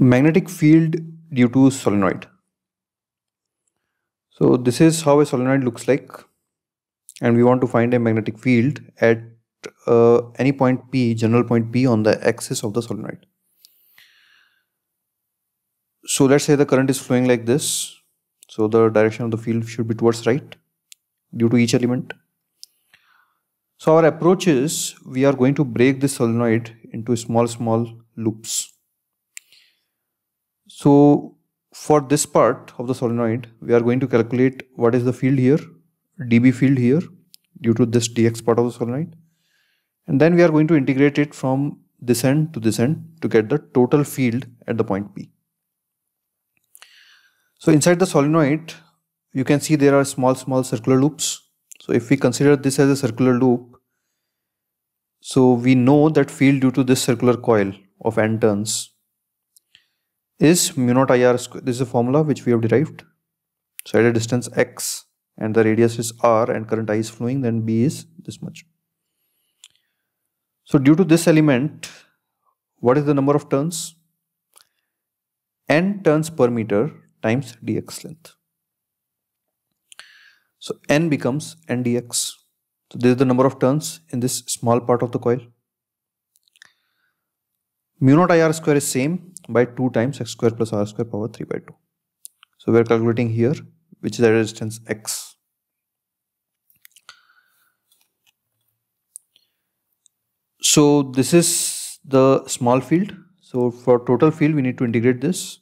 magnetic field due to solenoid so this is how a solenoid looks like and we want to find a magnetic field at uh, any point p general point p on the axis of the solenoid so let's say the current is flowing like this so the direction of the field should be towards right due to each element so our approach is we are going to break this solenoid into small small loops so for this part of the solenoid, we are going to calculate what is the field here, dB field here due to this dx part of the solenoid. And then we are going to integrate it from this end to this end to get the total field at the point P. So inside the solenoid, you can see there are small, small circular loops. So if we consider this as a circular loop, so we know that field due to this circular coil of n turns is mu naught ir square. This is a formula which we have derived. So at a distance x and the radius is r and current i is flowing, then b is this much. So due to this element, what is the number of turns? n turns per meter times dx length. So n becomes n dx. So this is the number of turns in this small part of the coil. Mu naught ir square is same by 2 times x square plus r square power 3 by 2. So we are calculating here which is the resistance x. So this is the small field. So for total field we need to integrate this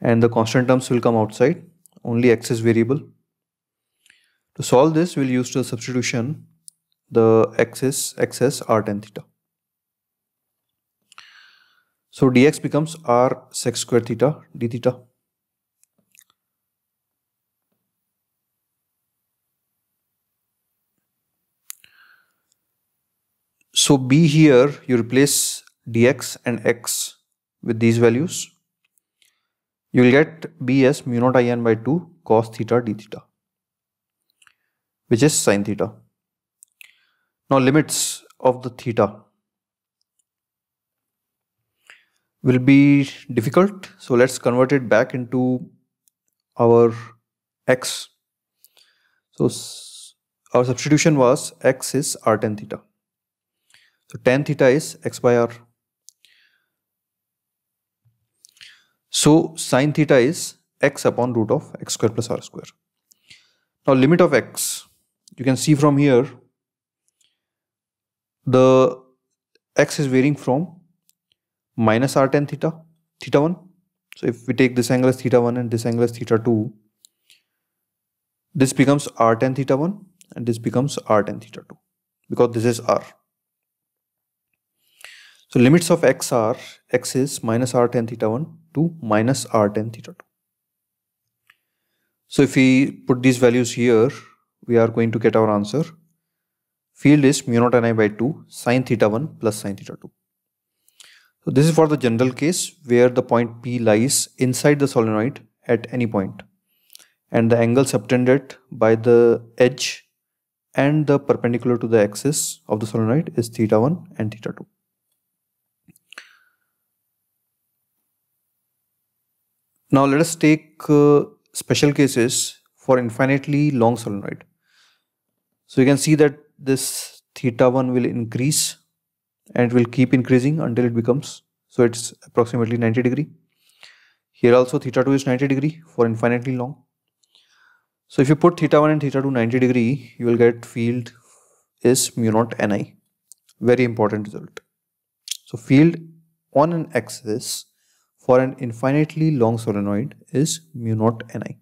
and the constant terms will come outside only x is variable. To solve this we'll use the substitution the x is xs r tan theta. So dx becomes r sec square theta d theta. So b here you replace dx and x with these values. You will get b as mu naught i n by 2 cos theta d theta which is sine theta. Now limits of the theta will be difficult. So let's convert it back into our x. So our substitution was x is r tan theta. So tan theta is x by r. So sine theta is x upon root of x square plus r square. Now limit of x, you can see from here, the x is varying from minus r tan theta, theta 1. So if we take this angle as theta 1 and this angle as theta 2, this becomes r tan theta 1 and this becomes r tan theta 2 because this is r. So limits of x are, x is minus r tan theta 1 to minus r tan theta 2. So if we put these values here, we are going to get our answer. Field is mu naught ni by 2 sine theta 1 plus sine theta 2. So this is for the general case where the point P lies inside the solenoid at any point and the angle subtended by the edge and the perpendicular to the axis of the solenoid is theta 1 and theta 2. Now let us take uh, special cases for infinitely long solenoid. So you can see that this theta 1 will increase and it will keep increasing until it becomes so it's approximately 90 degree here also theta 2 is 90 degree for infinitely long so if you put theta 1 and theta 2 90 degree you will get field is mu naught ni very important result so field on an axis for an infinitely long solenoid is mu naught ni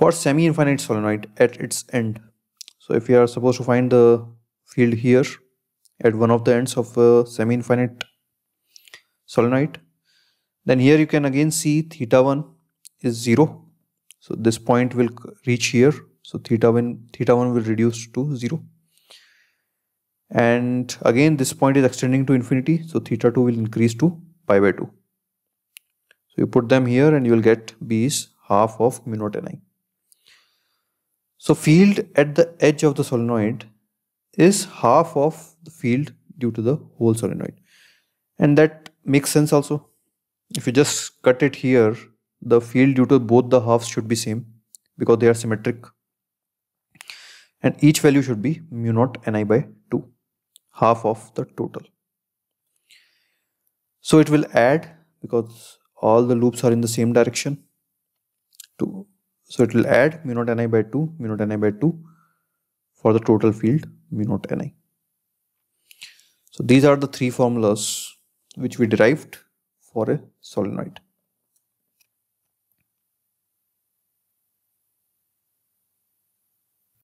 for semi-infinite solenoid at its end so if you are supposed to find the field here at one of the ends of a semi-infinite solenoid then here you can again see theta 1 is 0 so this point will reach here so theta 1 theta 1 will reduce to 0 and again this point is extending to infinity so theta 2 will increase to pi by 2 so you put them here and you will get b is half of mu naught ni so field at the edge of the solenoid is half of the field due to the whole solenoid and that makes sense also if you just cut it here the field due to both the halves should be same because they are symmetric and each value should be mu naught ni by 2 half of the total so it will add because all the loops are in the same direction to so it will add mu naught ni by 2 mu naught ni by 2 for the total field mu naught ni. So these are the three formulas which we derived for a solenoid.